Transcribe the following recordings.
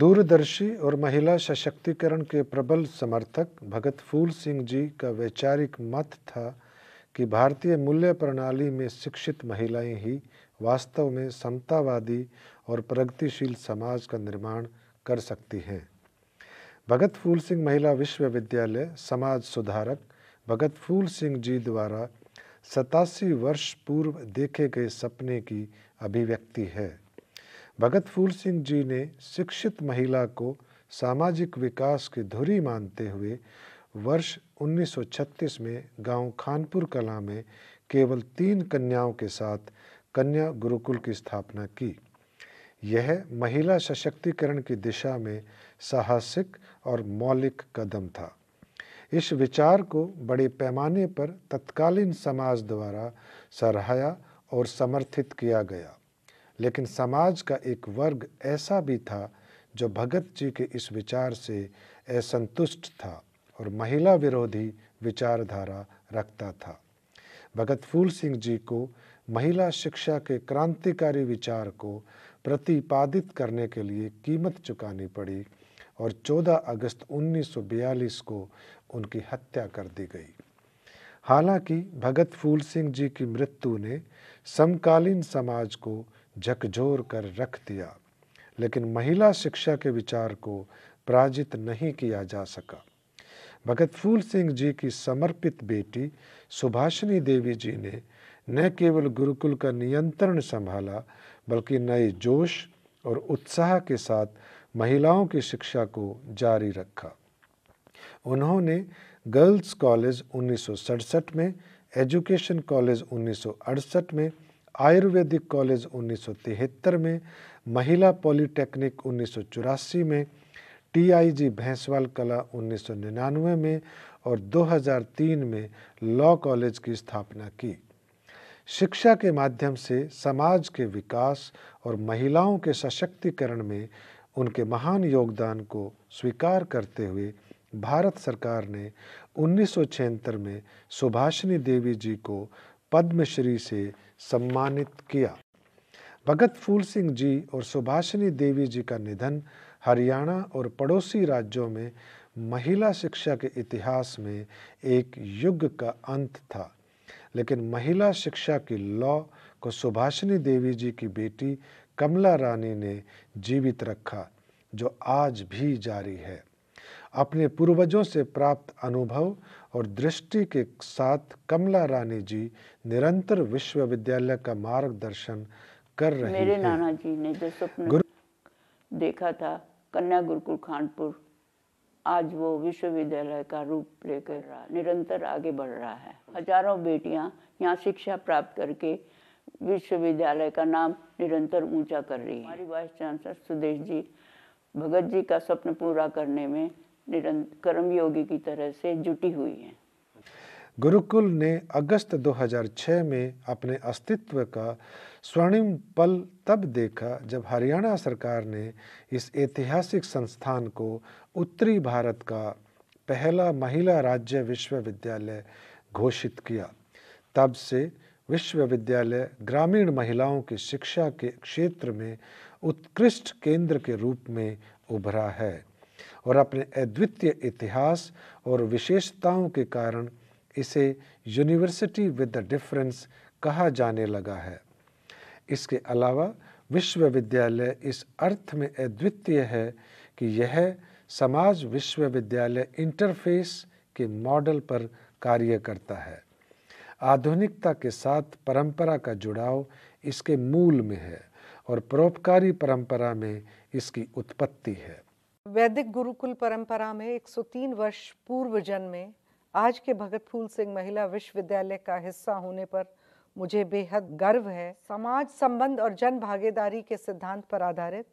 दूरदर्शी और महिला सशक्तिकरण के प्रबल समर्थक भगत फूल सिंह जी का वैचारिक मत था कि भारतीय मूल्य प्रणाली में शिक्षित महिलाएं ही वास्तव में समतावादी और प्रगतिशील समाज का निर्माण कर सकती हैं भगत फूल सिंह महिला विश्वविद्यालय समाज सुधारक भगत फूल सिंह जी द्वारा सतासी वर्ष पूर्व देखे गए सपने की अभिव्यक्ति है भगत फूल सिंह जी ने शिक्षित महिला को सामाजिक विकास की धुरी मानते हुए वर्ष 1936 में गांव खानपुर कला में केवल तीन कन्याओं के साथ कन्या गुरुकुल की स्थापना की यह महिला सशक्तिकरण की दिशा में साहसिक और मौलिक कदम था इस विचार को बड़े पैमाने पर तत्कालीन समाज द्वारा सराहाया और समर्थित किया गया लेकिन समाज का एक वर्ग ऐसा भी था जो भगत जी के इस विचार से असंतुष्ट था और महिला विरोधी विचारधारा रखता था भगत फूल सिंह जी को महिला शिक्षा के क्रांतिकारी विचार को प्रतिपादित करने के लिए कीमत चुकानी पड़ी और 14 अगस्त 1942 को उनकी हत्या कर दी गई हालांकि भगत फूल सिंह जी की मृत्यु ने समकालीन समाज को झकझोर कर रख दिया लेकिन महिला शिक्षा के विचार को पराजित नहीं किया जा सका भगत फूल सिंह जी की समर्पित बेटी सुभाषिनी देवी जी ने न केवल गुरुकुल का नियंत्रण संभाला बल्कि नए जोश और उत्साह के साथ महिलाओं की शिक्षा को जारी रखा उन्होंने गर्ल्स कॉलेज उन्नीस में एजुकेशन कॉलेज उन्नीस में आयुर्वेदिक कॉलेज उन्नीस में महिला पॉलीटेक्निक उन्नीस में टीआईजी भैंसवाल कला उन्नीस में और 2003 में लॉ कॉलेज की स्थापना की शिक्षा के माध्यम से समाज के विकास और महिलाओं के सशक्तिकरण में उनके महान योगदान को स्वीकार करते हुए भारत सरकार ने उन्नीस में सुभाषिनी देवी जी को पद्मश्री से सम्मानित किया भगत फूल सिंह जी और सुभाषिनी देवी जी का निधन हरियाणा और पड़ोसी राज्यों में महिला शिक्षा के इतिहास में एक युग का अंत था लेकिन महिला शिक्षा की लॉ को सुभाषिनी देवी जी की बेटी कमला रानी ने जीवित रखा जो आज भी जारी है अपने पूर्वजों से प्राप्त अनुभव और दृष्टि के साथ कमला रानी जी निरंतर विश्वविद्यालय का मार्गदर्शन कर रहे मेरे है। नाना जी ने जो स्वप्न देखा था कन्या गुरुकुल खानपुर आज वो विश्वविद्यालय का रूप लेकर रहा निरंतर आगे बढ़ रहा है हजारों बेटियां यहाँ शिक्षा प्राप्त करके विश्वविद्यालय का नाम निरंतर ऊंचा कर रही है हमारी वाइस चांसलर सुदेश जी भगत जी का स्वप्न पूरा करने में कर्म योगी की तरह से जुटी हुई है गुरुकुल ने अगस्त 2006 में अपने अस्तित्व का स्वर्णिम पल तब देखा जब हरियाणा सरकार ने इस ऐतिहासिक संस्थान को उत्तरी भारत का पहला महिला राज्य विश्वविद्यालय घोषित किया तब से विश्वविद्यालय ग्रामीण महिलाओं की शिक्षा के क्षेत्र में उत्कृष्ट केंद्र के रूप में उभरा है और अपने अद्वितीय इतिहास और विशेषताओं के कारण इसे यूनिवर्सिटी विद द डिफरेंस कहा जाने लगा है इसके अलावा विश्वविद्यालय इस अर्थ में अद्वितीय है कि यह समाज विश्वविद्यालय इंटरफेस के मॉडल पर कार्य करता है आधुनिकता के साथ परंपरा का जुड़ाव इसके मूल में है और परोपकारी परंपरा में इसकी उत्पत्ति है वैदिक गुरुकुल परंपरा में 103 वर्ष पूर्व जन्म में आज के भगत फूल सिंह महिला विश्वविद्यालय का हिस्सा होने पर मुझे बेहद गर्व है समाज संबंध और जन भागीदारी के सिद्धांत पर आधारित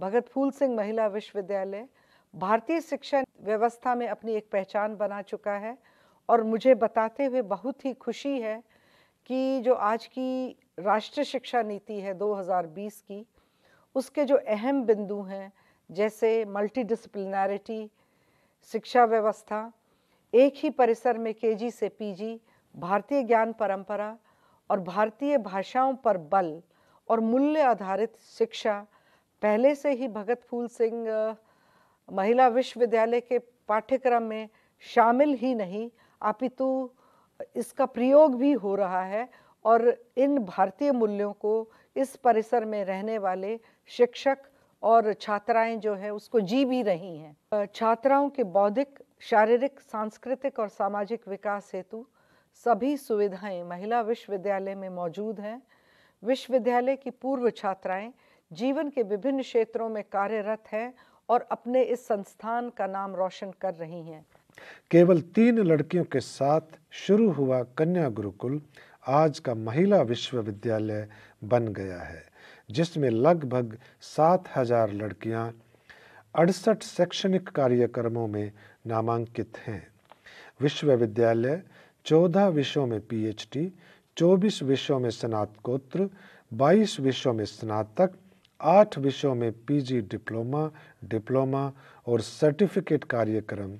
भगत फूल सिंह महिला विश्वविद्यालय भारतीय शिक्षा व्यवस्था में अपनी एक पहचान बना चुका है और मुझे बताते हुए बहुत ही खुशी है कि जो आज की राष्ट्रीय शिक्षा नीति है 2020 की उसके जो अहम बिंदु हैं जैसे मल्टीडिसिप्लिनरिटी शिक्षा व्यवस्था एक ही परिसर में केजी से पीजी भारतीय ज्ञान परंपरा और भारतीय भाषाओं पर बल और मूल्य आधारित शिक्षा पहले से ही भगत फूल सिंह महिला विश्वविद्यालय के पाठ्यक्रम में शामिल ही नहीं अपितु इसका प्रयोग भी हो रहा है और इन भारतीय मूल्यों को इस परिसर में रहने वाले शिक्षक और छात्राएं जो है उसको जी भी रही हैं छात्राओं के बौद्धिक शारीरिक सांस्कृतिक और सामाजिक विकास हेतु सभी सुविधाएं महिला विश्वविद्यालय में मौजूद हैं विश्वविद्यालय की पूर्व छात्राएं जीवन के विभिन्न क्षेत्रों में कार्यरत हैं और अपने इस संस्थान का नाम रोशन कर रही हैं केवल तीन लड़कियों के साथ शुरू हुआ कन्या गुरुकुल आज का महिला विश्वविद्यालय बन गया है जिसमें लगभग सात हजार लड़कियां अड़सठ शैक्षणिक कार्यक्रमों में नामांकित हैं विश्वविद्यालय चौदह विषयों में पीएचडी, चौबीस विषयों में स्नातकोत्र बाईस विषयों में स्नातक आठ विषयों में पीजी डिप्लोमा डिप्लोमा और सर्टिफिकेट कार्यक्रम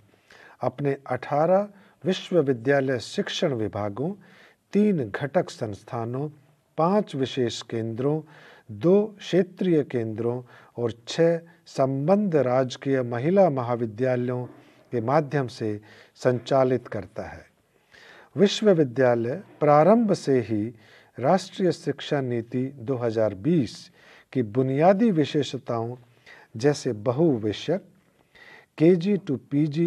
अपने 18 विश्वविद्यालय शिक्षण विभागों तीन घटक संस्थानों पांच विशेष केंद्रों दो क्षेत्रीय केंद्रों और छः संबंध राजकीय महिला महाविद्यालयों के माध्यम से संचालित करता है विश्वविद्यालय प्रारंभ से ही राष्ट्रीय शिक्षा नीति 2020 की बुनियादी विशेषताओं जैसे बहुविषयक के जी टू पी जी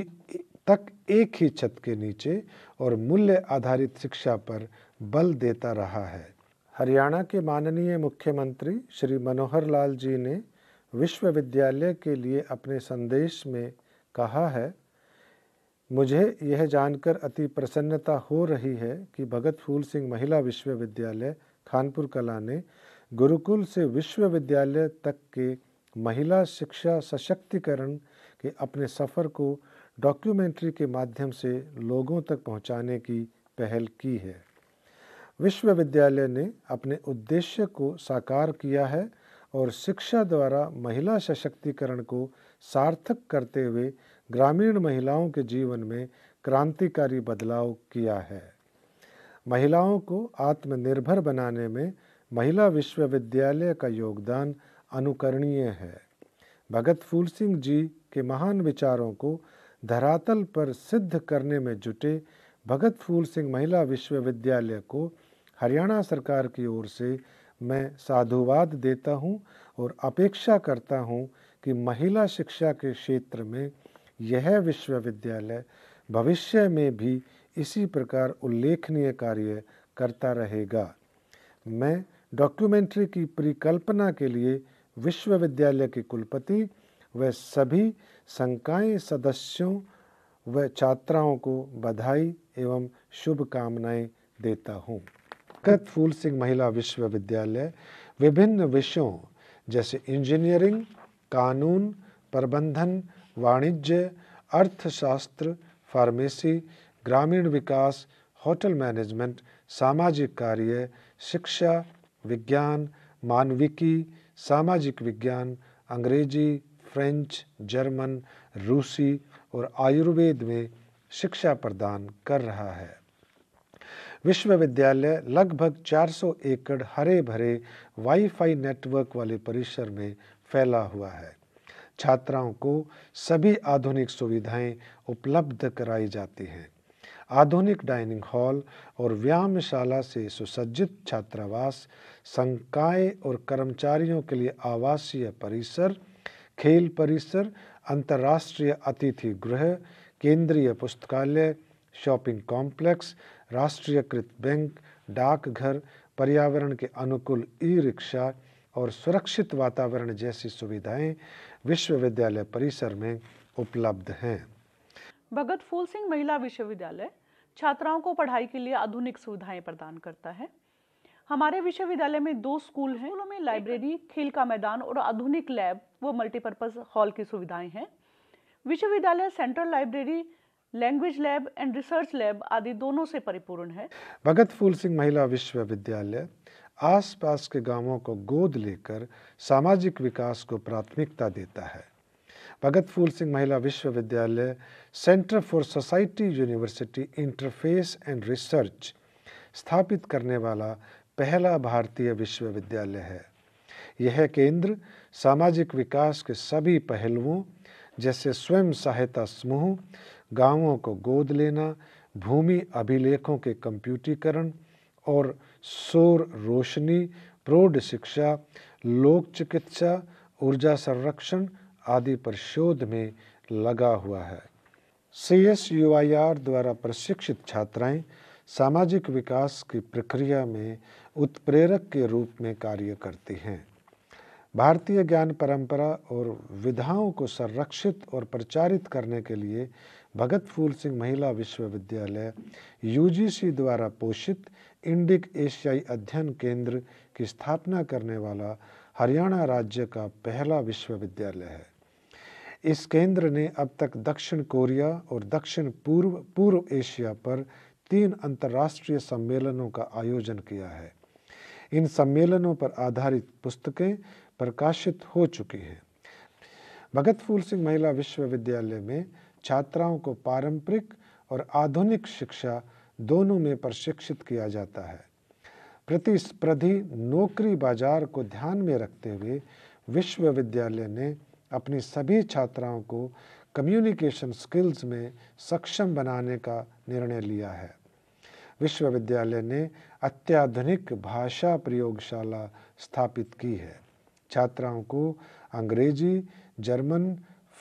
तक एक ही छत के नीचे और मूल्य आधारित शिक्षा पर बल देता रहा है हरियाणा के माननीय मुख्यमंत्री श्री मनोहर लाल जी ने विश्वविद्यालय के लिए अपने संदेश में कहा है मुझे यह जानकर अति प्रसन्नता हो रही है कि भगत फूल सिंह महिला विश्वविद्यालय खानपुर कला ने गुरुकुल से विश्वविद्यालय तक के महिला शिक्षा सशक्तिकरण के अपने सफ़र को डॉक्यूमेंट्री के माध्यम से लोगों तक पहुंचाने की पहल की है विश्वविद्यालय ने अपने उद्देश्य को साकार किया है और शिक्षा द्वारा महिला सशक्तिकरण को सार्थक करते हुए ग्रामीण महिलाओं के जीवन में क्रांतिकारी बदलाव किया है महिलाओं को आत्मनिर्भर बनाने में महिला विश्वविद्यालय का योगदान अनुकरणीय है भगत फूल सिंह जी के महान विचारों को धरातल पर सिद्ध करने में जुटे भगत फूल सिंह महिला विश्वविद्यालय को हरियाणा सरकार की ओर से मैं साधुवाद देता हूं और अपेक्षा करता हूं कि महिला शिक्षा के क्षेत्र में यह विश्वविद्यालय भविष्य में भी इसी प्रकार उल्लेखनीय कार्य करता रहेगा मैं डॉक्यूमेंट्री की परिकल्पना के लिए विश्वविद्यालय के कुलपति व सभी संकाय सदस्यों व छात्राओं को बधाई एवं शुभकामनाएं देता हूँ शफकत फूल सिंह महिला विश्वविद्यालय विभिन्न विषयों जैसे इंजीनियरिंग कानून प्रबंधन वाणिज्य अर्थशास्त्र फार्मेसी ग्रामीण विकास होटल मैनेजमेंट सामाजिक कार्य शिक्षा विज्ञान मानविकी सामाजिक विज्ञान अंग्रेजी फ्रेंच जर्मन रूसी और आयुर्वेद में शिक्षा प्रदान कर रहा है विश्वविद्यालय लगभग 400 एकड़ हरे भरे वाईफाई नेटवर्क वाले परिसर में फैला हुआ है छात्राओं को सभी आधुनिक सुविधाएं उपलब्ध कराई जाती हैं आधुनिक डाइनिंग हॉल और व्यायामशाला से सुसज्जित छात्रावास संकाय और कर्मचारियों के लिए आवासीय परिसर खेल परिसर अंतर्राष्ट्रीय अतिथि गृह केंद्रीय पुस्तकालय शॉपिंग कॉम्प्लेक्स राष्ट्रीयकृत बैंक डाकघर पर्यावरण के अनुकूल ई रिक्शा और सुरक्षित वातावरण जैसी सुविधाएं विश्वविद्यालय परिसर में उपलब्ध हैं भगत फूल सिंह महिला विश्वविद्यालय छात्राओं को पढ़ाई के लिए आधुनिक सुविधाएं प्रदान करता है हमारे विश्वविद्यालय में दो स्कूल हैं स्कूलों में लाइब्रेरी खेल का मैदान और आधुनिक लैब व मल्टीपर्पज़ हॉल की सुविधाएं हैं विश्वविद्यालय central library language lab and research lab आदि दोनों से परिपूर्ण है भगत फूल सिंह महिला विश्वविद्यालय आसपास के गांवों को गोद लेकर सामाजिक विकास को प्राथमिकता देता है भगत फूल सिंह महिला Vishwavidyalaya centre for society university interface and research स्थापित करने वाला पहला भारतीय विश्वविद्यालय है यह केंद्र सामाजिक विकास के सभी पहलुओं जैसे स्वयं सहायता समूह गांवों को गोद लेना भूमि अभिलेखों के कंप्यूटीकरण और सौर रोशनी प्रौढ़ शिक्षा लोक चिकित्सा ऊर्जा संरक्षण आदि पर शोध में लगा हुआ है C S U I R द्वारा प्रशिक्षित छात्राएं सामाजिक विकास की प्रक्रिया में उत्प्रेरक के रूप में कार्य करती हैं भारतीय ज्ञान परंपरा और विधाओं को संरक्षित और प्रचारित करने के लिए भगत फूल सिंह महिला विश्वविद्यालय यूजीसी द्वारा पोषित इंडिक एशियाई अध्ययन केंद्र की स्थापना करने वाला हरियाणा राज्य का पहला विश्वविद्यालय है इस केंद्र ने अब तक दक्षिण कोरिया और दक्षिण पूर्व पूर्व एशिया पर तीन अंतर्राष्ट्रीय सम्मेलनों का आयोजन किया है इन सम्मेलनों पर आधारित पुस्तकें प्रकाशित हो चुकी हैं भगत फूल सिंह महिला विश्वविद्यालय में छात्राओं को पारंपरिक और आधुनिक शिक्षा दोनों में प्रशिक्षित किया जाता है प्रतिस्पर्धी नौकरी बाजार को ध्यान में रखते हुए विश्वविद्यालय ने अपनी सभी छात्राओं को कम्युनिकेशन स्किल्स में सक्षम बनाने का निर्णय लिया है विश्वविद्यालय ने अत्याधुनिक भाषा प्रयोगशाला स्थापित की है छात्राओं को अंग्रेजी जर्मन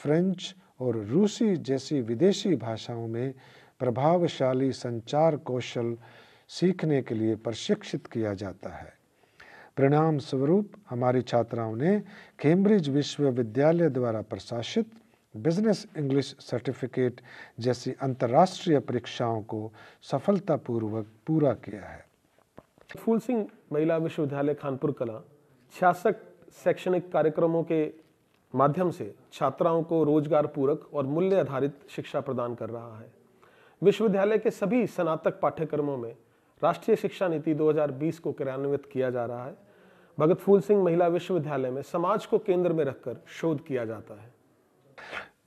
फ्रेंच और रूसी जैसी विदेशी भाषाओं में प्रभावशाली संचार कौशल सीखने के लिए प्रशिक्षित किया जाता है परिणाम स्वरूप हमारी छात्राओं ने कैम्ब्रिज विश्वविद्यालय द्वारा प्रशासित बिजनेस इंग्लिश सर्टिफिकेट जैसी अंतर्राष्ट्रीय परीक्षाओं को सफलतापूर्वक पूरा किया है फूल सिंह महिला विश्वविद्यालय खानपुर कला छियासठ शैक्षणिक कार्यक्रमों के माध्यम से छात्राओं को रोजगार पूरक और मूल्य आधारित शिक्षा प्रदान कर रहा है विश्वविद्यालय के सभी स्नातक पाठ्यक्रमों में राष्ट्रीय शिक्षा नीति 2020 को क्रियान्वित किया जा रहा है भगत फूल सिंह महिला विश्वविद्यालय में समाज को केंद्र में रखकर शोध किया जाता है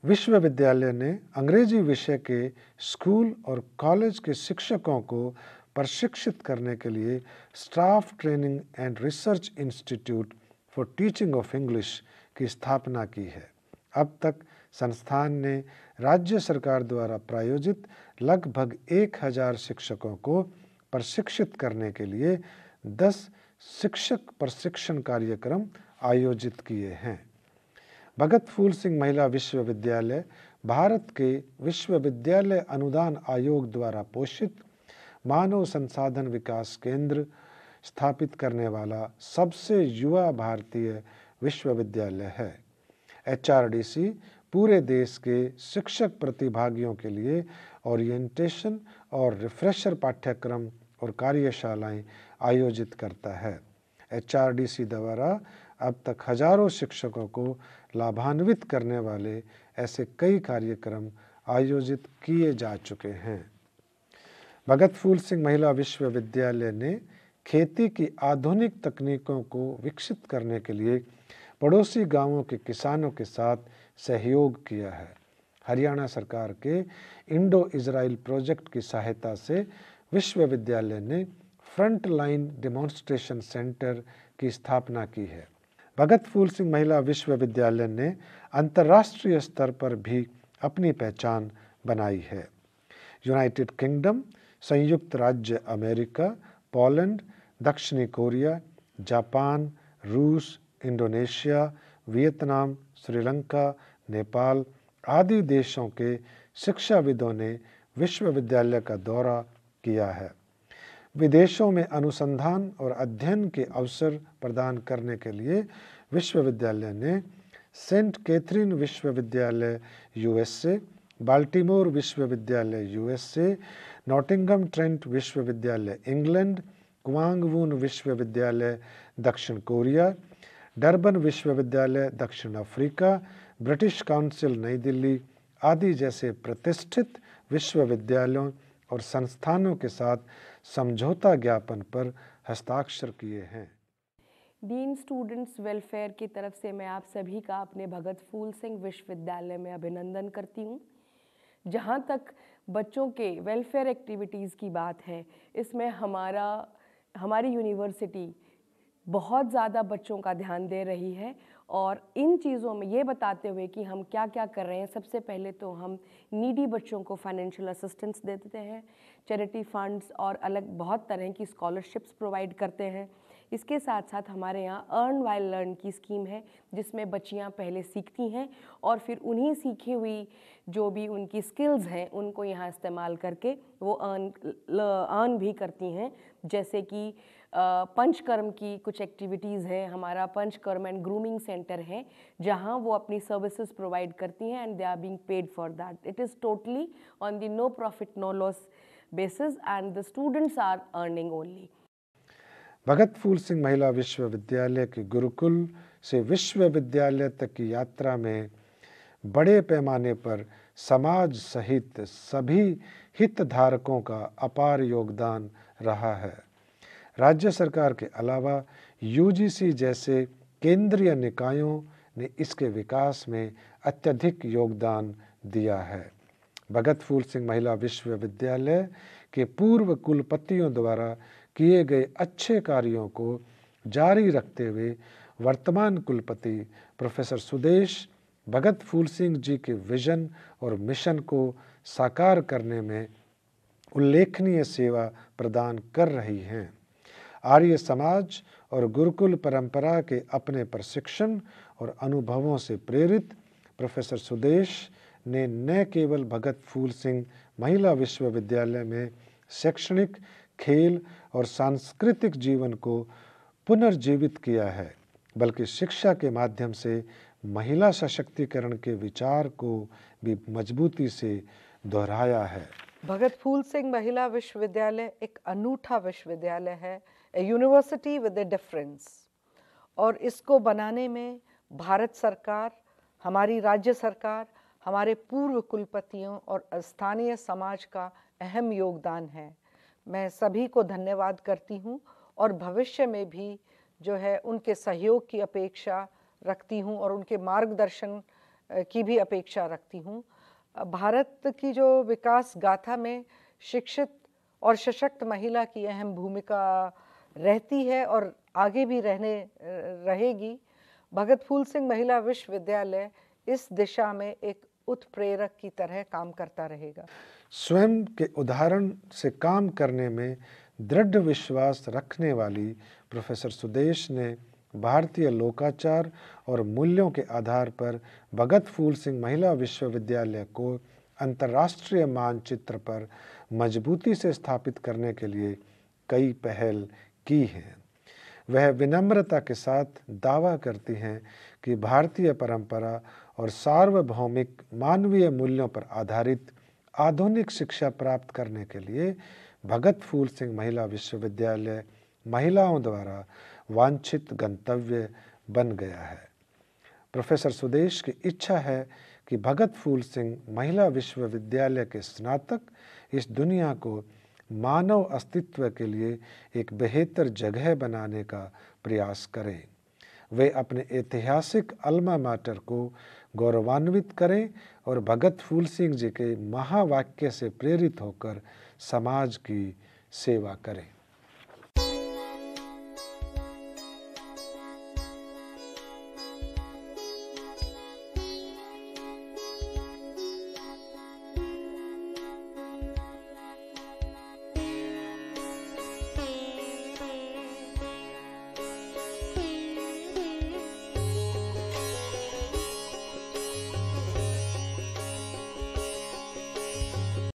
विश्वविद्यालय ने अंग्रेजी विषय के स्कूल और कॉलेज के शिक्षकों को प्रशिक्षित करने के लिए staff training and research institute for teaching of English की स्थापना की है अब तक संस्थान ने राज्य सरकार द्वारा प्रायोजित लगभग एक हजार शिक्षकों को प्रशिक्षित करने के लिए 10 शिक्षक प्रशिक्षण कार्यक्रम आयोजित किए हैं भगत फूल सिंह महिला विश्वविद्यालय भारत के विश्वविद्यालय अनुदान आयोग द्वारा पोषित मानव संसाधन विकास केंद्र स्थापित करने वाला सबसे युवा भारतीय विश्वविद्यालय है एच पूरे देश के शिक्षक प्रतिभागियों के लिए ओरिएंटेशन और रिफ्रेशर पाठ्यक्रम और कार्यशालाएं आयोजित करता है एच द्वारा अब तक हजारों शिक्षकों को लाभान्वित करने वाले ऐसे कई कार्यक्रम आयोजित किए जा चुके हैं भगत फूल सिंह महिला विश्वविद्यालय ने खेती की आधुनिक तकनीकों को विकसित करने के लिए पड़ोसी गांवों के किसानों के साथ सहयोग किया है हरियाणा सरकार के इंडो इसराइल प्रोजेक्ट की सहायता से विश्वविद्यालय ने फ्रंट लाइन डेमॉन्स्ट्रेशन सेंटर की स्थापना की है भगत फूल सिंह महिला विश्वविद्यालय ने अंतर्राष्ट्रीय स्तर पर भी अपनी पहचान बनाई है यूनाइटेड किंगडम संयुक्त राज्य अमेरिका पोलैंड दक्षिणी कोरिया जापान रूस इंडोनेशिया वियतनाम श्रीलंका नेपाल आदि देशों के शिक्षाविदों ने विश्वविद्यालय का दौरा किया है विदेशों में अनुसंधान और अध्ययन के अवसर प्रदान करने के लिए विश्वविद्यालय ने सेंट कैथरीन विश्वविद्यालय यूएसए बाल्टीमोर विश्वविद्यालय यूएसए नॉटिंगम ट्रेंट विश्वविद्यालय इंग्लैंड क्वांगवून विश्वविद्यालय दक्षिण कोरिया डरबन विश्वविद्यालय दक्षिण अफ्रीका ब्रिटिश काउंसिल नई दिल्ली आदि जैसे प्रतिष्ठित विश्वविद्यालयों और संस्थानों के साथ समझौता ज्ञापन पर हस्ताक्षर किए हैं डीन स्टूडेंट्स वेलफेयर की तरफ से मैं आप सभी का अपने भगत फूल सिंह विश्वविद्यालय में अभिनंदन करती हूँ जहाँ तक बच्चों के वेलफेयर एक्टिविटीज़ की बात है इसमें हमारा हमारी यूनिवर्सिटी बहुत ज़्यादा बच्चों का ध्यान दे रही है और इन चीज़ों में ये बताते हुए कि हम क्या क्या कर रहे हैं सबसे पहले तो हम नीडी बच्चों को फाइनेंशियल असिस्टेंस देते हैं चैरिटी फंड्स और अलग बहुत तरह की स्कॉलरशिप्स प्रोवाइड करते हैं इसके साथ साथ हमारे यहाँ अर्न वाइल लर्न की स्कीम है जिसमें बच्चियाँ पहले सीखती हैं और फिर उन्हीं सीखी हुई जो भी उनकी स्किल्स हैं उनको यहाँ इस्तेमाल करके वो अर्न अर्न भी करती हैं जैसे कि पंचकर्म की कुछ एक्टिविटीज़ हैं हमारा पंचकर्म एंड ग्रूमिंग सेंटर है जहां वो अपनी सर्विसेज प्रोवाइड करती हैं and they are being paid for that it is totally on the no profit no loss basis and the students are earning only Bhagat Phool Singh महिला विश्वविद्यालय के गुरुकुल से विश्वविद्यालय तक की यात्रा में बड़े पैमाने पर समाज सहित सभी हितधारकों का अपार योगदान रहा है राज्य सरकार के अलावा यूजीसी जैसे केंद्रीय निकायों ने इसके विकास में अत्यधिक योगदान दिया है भगत फूल सिंह महिला विश्वविद्यालय के पूर्व कुलपतियों द्वारा किए गए अच्छे कार्यों को जारी रखते हुए वर्तमान कुलपति प्रोफेसर सुदेश भगत फूल सिंह जी के विजन और मिशन को साकार करने में उल्लेखनीय सेवा प्रदान कर रही हैं आर्य समाज और गुरुकुल परंपरा के अपने प्रशिक्षण और अनुभवों से प्रेरित प्रोफेसर सुदेश ने न केवल भगत फूल सिंह महिला विश्वविद्यालय में शैक्षणिक खेल और सांस्कृतिक जीवन को पुनर्जीवित किया है बल्कि शिक्षा के माध्यम से महिला सशक्तिकरण के विचार को भी मजबूती से दोहराया है भगत फूल सिंह महिला विश्वविद्यालय एक अनूठा विश्वविद्यालय है a university with a difference और इसको बनाने में भारत सरकार हमारी राज्य सरकार हमारे पूर्व कुलपतियों और स्थानीय समाज का अहम योगदान है मैं सभी को धन्यवाद करती हूँ और भविष्य में भी जो है उनके सहयोग की अपेक्षा रखती हूँ और उनके मार्गदर्शन की भी अपेक्षा रखती हूँ भारत की जो विकास गाथा में शिक्षित और सशक्त महिला की अहम भूमिका रहती है और आगे भी रहने रहेगी भगत फूल सिंह महिला विश्वविद्यालय इस दिशा में एक उत्प्रेरक की तरह काम करता रहेगा स्वयं के उदाहरण से काम करने में दृढ़ विश्वास रखने वाली प्रोफेसर सुदेश ने भारतीय लोकाचार और मूल्यों के आधार पर भगत फूल सिंह महिला विश्वविद्यालय को अंतर्राष्ट्रीय मानचित्र पर मजबूती से स्थापित करने के लिए कई पहल की हैं वह विनम्रता के साथ दावा करती हैं कि भारतीय परंपरा और सार्वभौमिक मानवीय मूल्यों पर आधारित आधुनिक शिक्षा प्राप्त करने के लिए भगत फूल सिंह महिला विश्वविद्यालय महिलाओं द्वारा वांछित गंतव्य बन गया है प्रोफेसर सुदेश की इच्छा है कि भगत फूल सिंह महिला विश्वविद्यालय के स्नातक इस दुनिया को मानव अस्तित्व के लिए एक बेहतर जगह बनाने का प्रयास करें वे अपने ऐतिहासिक अल्मा माटर को गौरवान्वित करें और भगत फूल सिंह जी के महावाक्य से प्रेरित होकर समाज की सेवा करें